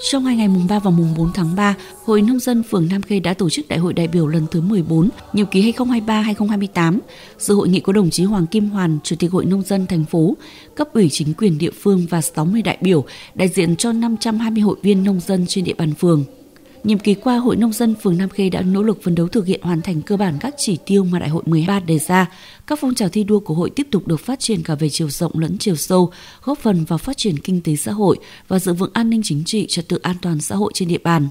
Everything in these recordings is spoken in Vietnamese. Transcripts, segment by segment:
Sau hai ngày mùng 3 và mùng 4 tháng 3, Hội Nông dân phường Nam Khê đã tổ chức đại hội đại biểu lần thứ 14, nhiệm kỳ 2023-2028. Dự hội nghị có đồng chí Hoàng Kim Hoàn, Chủ tịch Hội Nông dân thành phố, cấp ủy chính quyền địa phương và 60 đại biểu, đại diện cho 520 hội viên nông dân trên địa bàn phường. Nhiệm kỳ qua, Hội Nông dân phường Nam Khê đã nỗ lực phấn đấu thực hiện hoàn thành cơ bản các chỉ tiêu mà Đại hội 13 đề ra. Các phong trào thi đua của hội tiếp tục được phát triển cả về chiều rộng lẫn chiều sâu, góp phần vào phát triển kinh tế xã hội và giữ vững an ninh chính trị, trật tự an toàn xã hội trên địa bàn.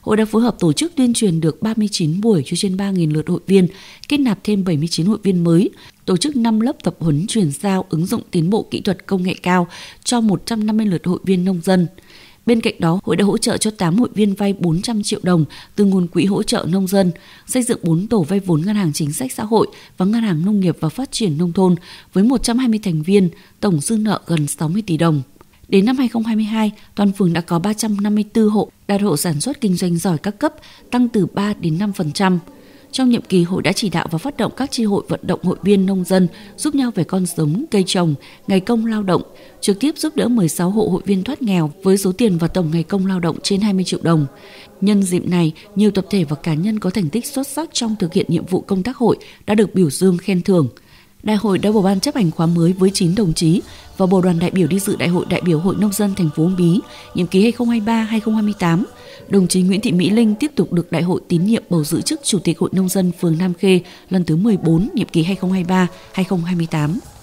Hội đã phối hợp tổ chức tuyên truyền được 39 buổi cho trên 3.000 lượt hội viên, kết nạp thêm 79 hội viên mới, tổ chức 5 lớp tập huấn chuyển giao ứng dụng tiến bộ kỹ thuật công nghệ cao cho 150 lượt hội viên nông dân. Bên cạnh đó, hội đã hỗ trợ cho 8 hội viên vay 400 triệu đồng từ nguồn quỹ hỗ trợ nông dân, xây dựng 4 tổ vay vốn ngân hàng chính sách xã hội và ngân hàng nông nghiệp và phát triển nông thôn với 120 thành viên, tổng dư nợ gần 60 tỷ đồng. Đến năm 2022, toàn phường đã có 354 hộ đạt hộ sản xuất kinh doanh giỏi các cấp, tăng từ 3 đến 5%. Trong nhiệm kỳ, hội đã chỉ đạo và phát động các tri hội vận động hội viên nông dân giúp nhau về con giống, cây trồng, ngày công lao động, trực tiếp giúp đỡ 16 hộ hội viên thoát nghèo với số tiền và tổng ngày công lao động trên 20 triệu đồng. Nhân dịp này, nhiều tập thể và cá nhân có thành tích xuất sắc trong thực hiện nhiệm vụ công tác hội đã được biểu dương khen thưởng. Đại hội đã bầu ban chấp hành khóa mới với 9 đồng chí và bầu đoàn đại biểu đi dự đại hội đại biểu Hội nông dân thành phố Uông Bí nhiệm kỳ 2023-2028 đồng chí Nguyễn Thị Mỹ Linh tiếp tục được Đại hội tín nhiệm bầu giữ chức Chủ tịch Hội Nông dân phường Nam Khê lần thứ 14, nhiệm kỳ 2023-2028.